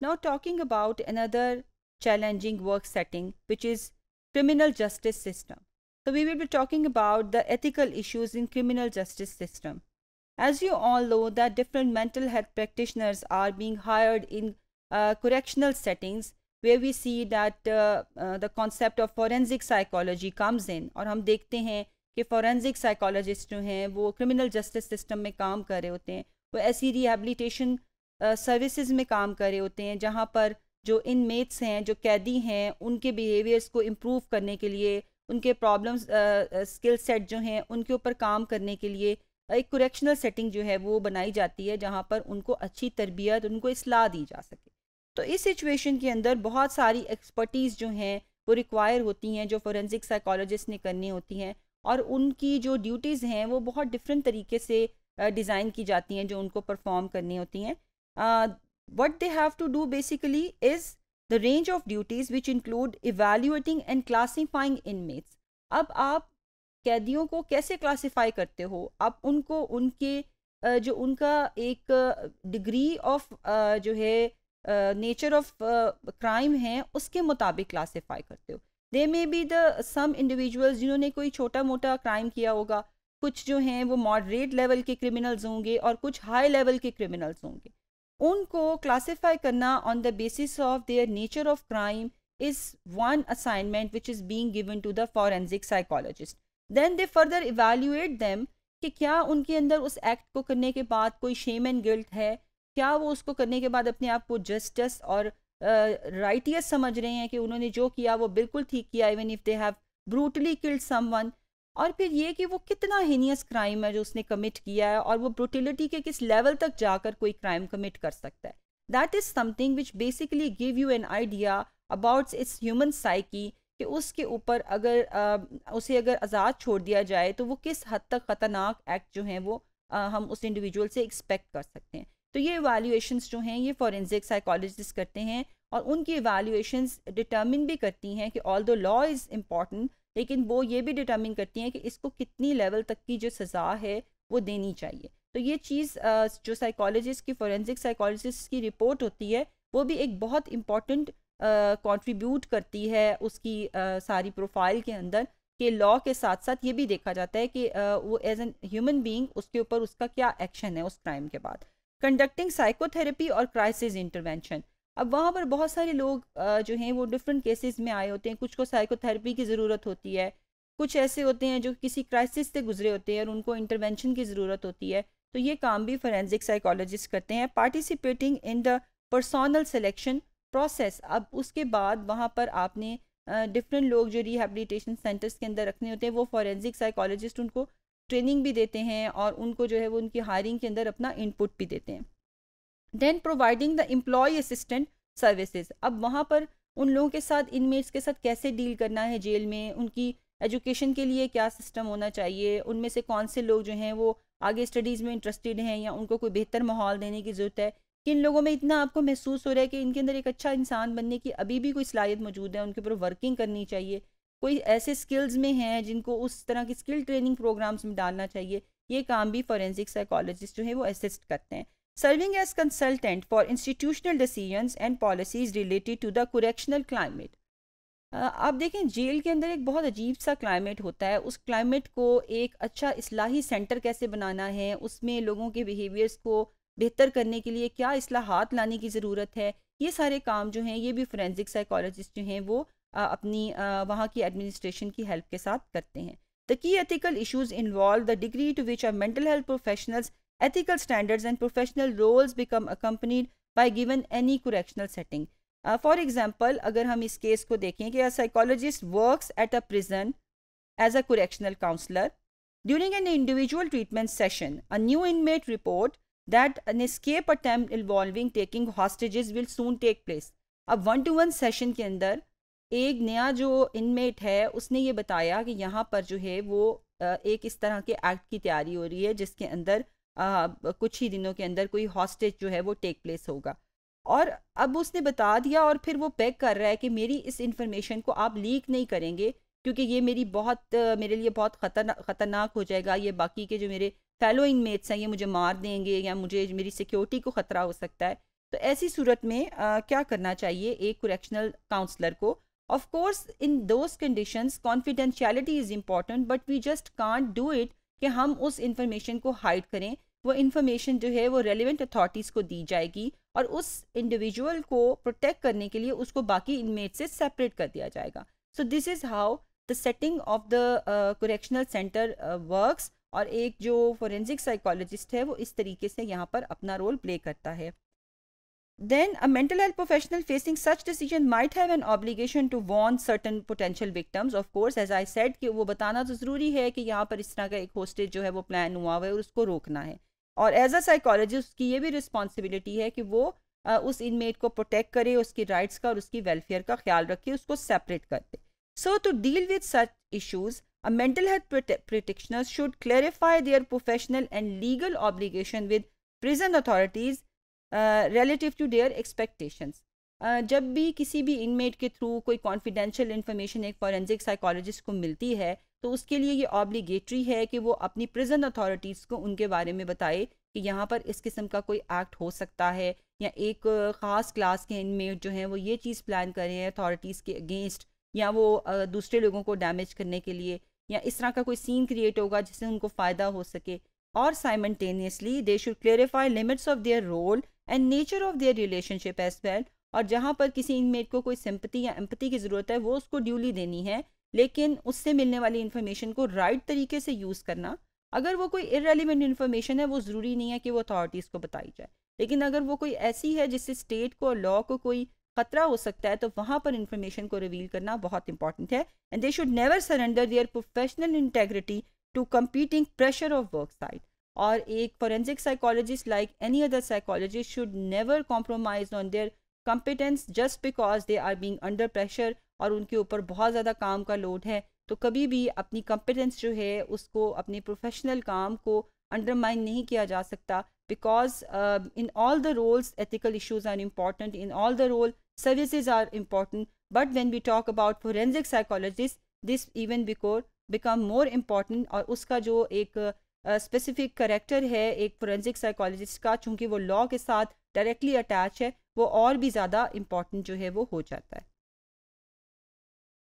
Now talking about another challenging work setting, which is criminal justice system. So we will be talking about the ethical issues in criminal justice system. As you all know that different mental health practitioners are being hired in uh, correctional settings where we see that uh, uh, the concept of forensic psychology comes in और हम देखते हैं कि forensic psychologist जो हैं वो criminal justice system rehabilitation services में काम कर रहे होते हैं जहाँ पर जो इन मेट्स हैं जो कैदी हैं उनके बिहेवियर्स को इम्प्रूव करने के लिए उनके प्रॉब्लम्स स्किल सेट जो हैं उनके ऊपर काम करने के लिए एक कुरेक्शनल सेटिंग जो है वो बनाई जाती है जहाँ पर उनको अच्छी तरबियत उनको असलाह दी जा सके तो इस सिचुएशन के अंदर बहुत सारी एक्सपर्टीज़ जो हैं वो रिक्वायर होती हैं जो फोरेंसिक साइकोलॉजिस्ट ने करनी होती हैं और उनकी जो ड्यूटीज़ हैं वो बहुत डिफरेंट तरीके से डिज़ाइन की जाती हैं जो उनको परफॉर्म करनी होती हैं uh, what they have to do basically is the range of duties which include evaluating and classifying inmates अब आप कैदियों को कैसे क्लासिफाई करते हो आप उनको उनके जो उनका एक डिग्री ऑफ जो है नेचर ऑफ क्राइम है उसके मुताबिक क्लासिफाई करते हो they may be the some individuals जिन्होंने कोई छोटा मोटा क्राइम किया होगा कुछ जो हैं वो मॉडरेट लेवल के क्रिमिनल्स होंगे और कुछ हाई लेवल के क्रिमिनल्स होंगे उनको क्लासिफाई करना on the basis of their nature of crime is one assignment which is being given to the forensic psychologist then they further evaluate them कि क्या उनके अंदर उस एक्ट को करने के बाद कोई शेम एंड गिल्ट है क्या वो उसको करने के बाद अपने आप को जस्टिस और राइटियस uh, समझ रहे हैं कि उन्होंने जो किया वो बिल्कुल ठीक किया even if they have brutally killed someone और फिर ये कि वो कितना हीनियस क्राइम है जो उसने कमिट किया है और वो ब्रोटिलिटी के किस लेवल तक जाकर कोई क्राइम कमिट कर सकता है that is something which basically give you an idea about its human psyche कि उसके ऊपर अगर आ, उसे अगर आज़ाद छोड़ दिया जाए तो वो किस हद तक ख़तरनाक एक्ट जो हैं वो आ, हम उस इंडिविजुअल से एक्सपेक्ट कर सकते हैं तो ये एवाल्यूएशंस जो हैं ये फॉरेंसिक साइकोलॉजिस्ट करते हैं और उनकी एवाल्यूएशंस डिटर्मिन भी करती हैं कि ऑल दो लॉ इज़ इम्पॉर्टेंट लेकिन वो ये भी डिटर्मिन करती हैं कि इसको कितनी लेवल तक की जो सज़ा है वो देनी चाहिए तो ये चीज़ जो साइकोलॉजिस्ट की फोरेंसिक साइकोलॉजिस्ट की रिपोर्ट होती है वो भी एक बहुत इम्पॉर्टेंट कंट्रीब्यूट करती है उसकी सारी प्रोफाइल के अंदर कि लॉ के साथ साथ ये भी देखा जाता है कि वो एज एन ह्यूमन बीइंग उसके ऊपर उसका क्या एक्शन है उस क्राइम के बाद कंडक्टिंग साइकोथेरेपी और क्राइसिस इंटरवेंशन अब वहाँ पर बहुत सारे लोग जो हैं वो डिफरेंट केसेस में आए होते हैं कुछ को साइकोथेरेपी की ज़रूरत होती है कुछ ऐसे होते हैं जो किसी क्राइसिस से गुजरे होते हैं और उनको इंटरवेंशन की ज़रूरत होती है तो ये काम भी फॉरेंसिक साइकोलॉजिस्ट करते हैं participating in the personnel selection process अब उसके बाद वहाँ पर आपने डिफरेंट लोग जो रिहेबिलिटेशन सेंटर्स के अंदर रखने होते हैं वो फॉरेंसिक साइकोलॉजिस्ट उनको ट्रेनिंग भी देते हैं और उनको जो है वो उनकी हायरिंग के अंदर अपना इनपुट भी देते हैं then providing the employee assistant services अब वहाँ पर उन लोगों के साथ इनमेट्स के साथ कैसे डील करना है जेल में उनकी एजुकेशन के लिए क्या सिस्टम होना चाहिए उनमें से कौन से लोग जो हैं वो आगे स्टडीज़ में इंटरेस्टेड हैं या उनको कोई बेहतर माहौल देने की ज़रूरत है किन लोगों में इतना आपको महसूस हो रहा है कि इनके अंदर एक अच्छा इंसान बनने की अभी भी कोई सलाहियत मौजूद है उनके ऊपर वर्किंग करनी चाहिए कोई ऐसे स्किल्स में हैं जिनको उस तरह की स्किल ट्रेनिंग प्रोग्राम्स में डालना चाहिए ये काम भी फॉरेंसिक साइकोलॉजिस्ट जो है वो असिस्ट करते हैं serving as consultant for institutional decisions and policies related to the correctional climate Uh, आप देखें जेल के अंदर एक बहुत अजीब सा क्लाइमेट होता है उस क्लाइमेट को एक अच्छा असलाही सेंटर कैसे बनाना है उसमें लोगों के बिहेवियर्स को बेहतर करने के लिए क्या असलाहत लाने की ज़रूरत है ये सारे काम जो हैं ये भी फ्रेंसिक साइकोलॉजिस्ट जो हैं वो आ, अपनी वहाँ की एडमिनिस्ट्रेशन की हेल्प के साथ करते हैं द की ethical issues involve the degree to which are mental health professionals Ethical standards and professional roles become accompanied by given any correctional setting. For uh, example अगर हम इस केस को देखें कि a psychologist works at a prison as a correctional counsellor during an individual treatment session a new inmate report that an escape attempt involving taking hostages will soon take place अब one to one session के अंदर एक नया जो inmate है उसने ये बताया कि यहाँ पर जो है वो uh, एक इस तरह के एक्ट की तैयारी हो रही है जिसके अंदर आ, कुछ ही दिनों के अंदर कोई हॉस्टेज जो है वो टेक प्लेस होगा और अब उसने बता दिया और फिर वो पैक कर रहा है कि मेरी इस इंफॉर्मेशन को आप लीक नहीं करेंगे क्योंकि ये मेरी बहुत मेरे लिए बहुत खतरना ख़तरनाक हो जाएगा ये बाकी के जो मेरे फेलो इनमेट्स हैं ये मुझे मार देंगे या मुझे मेरी सिक्योरिटी को ख़तरा हो सकता है तो ऐसी सूरत में आ, क्या करना चाहिए एक करेक्शनल काउंसलर को of course in those conditions confidentiality is important but we just can't do it कि हम उस इंफॉर्मेशन को हाइड करें वो इन्फॉर्मेशन जो है वो रेलिवेंट अथॉरिटीज़ को दी जाएगी और उस इंडिविजुअल को प्रोटेक्ट करने के लिए उसको बाकी इनमेट से सेपरेट कर दिया जाएगा so this is how the setting of the correctional centre works और एक जो फोरेंसिक साइकोलॉजिस्ट है वो इस तरीके से यहाँ पर अपना रोल प्ले करता है then a mental health professional facing such decision might have an obligation to warn certain potential victims of course as I said कि वो बताना तो ज़रूरी है कि यहाँ पर इस तरह का एक होस्टेज जो है वो प्लान हुआ हुआ है और उसको रोकना है और एज अ साइकोलॉजिस्ट की ये भी रिस्पॉन्सिबिलिटी है कि वो आ, उस इनमेट को प्रोटेक्ट करे उसकी राइट्स का और उसकी वेलफेयर का ख्याल रखे उसको सेपरेट कर दे so to deal with such issues mental health health practitioners should clarify professional and legal legal with prison authorities relative to relative expectation जब भी किसी भी इनमेट के थ्रू कोई कॉन्फिडेंशियल इन्फॉर्मेशन एक फॉरेंसिक साइकोलॉजिस्ट को मिलती है तो उसके लिए ये ऑब्लीगेटरी है कि वो अपनी प्रिजन अथॉरिटीज़ को उनके बारे में बताए कि यहाँ पर इस किस्म का कोई एक्ट हो सकता है या एक ख़ास क्लास के इनमेट जो हैं वो ये चीज़ प्लान कर रहे हैं अथॉरिटीज़ के अगेंस्ट या वो दूसरे लोगों को डैमेज करने के लिए या इस तरह का कोई सीन क्रिएट होगा जिससे उनको फ़ायदा हो सके और simultaneously they should clarify limits of their role and nature of their relationship as well और जहाँ पर किसी इनमेट को कोई सिंपति या एम्पति की ज़रूरत है वो उसको ड्यूली देनी है लेकिन उससे मिलने वाली इन्फॉर्मेशन को राइट तरीके से यूज़ करना अगर वो कोई इरेलीवेंट इन्फॉर्मेशन है वो ज़रूरी नहीं है कि वो अथॉरिटीज़ को बताई जाए लेकिन अगर वो कोई ऐसी है जिससे स्टेट को और लॉ को कोई खतरा हो सकता है तो वहाँ पर इंफॉर्मेशन को रिवील करना बहुत इंपॉर्टेंट है and they should never surrender their professional integrity to competing pressure of work site और एक forensic psychologist like any other psychologist should never compromise on their competence just because they are being under pressure और उनके ऊपर बहुत ज़्यादा काम का load है तो कभी भी अपनी कॉम्पिटेंस जो है उसको अपने प्रोफेशनल काम को अंडरमाइन नहीं किया जा सकता because in all the roles ethical issues are important in all the role services are important but when we talk about forensic psychologist this even become become more important और उसका जो एक स्पेसिफिक uh, करेक्टर है एक forensic psychologist का चूंकि वो law के साथ डायरेक्टली अटैच है वो और भी ज़्यादा इम्पॉर्टेंट जो है वो हो जाता है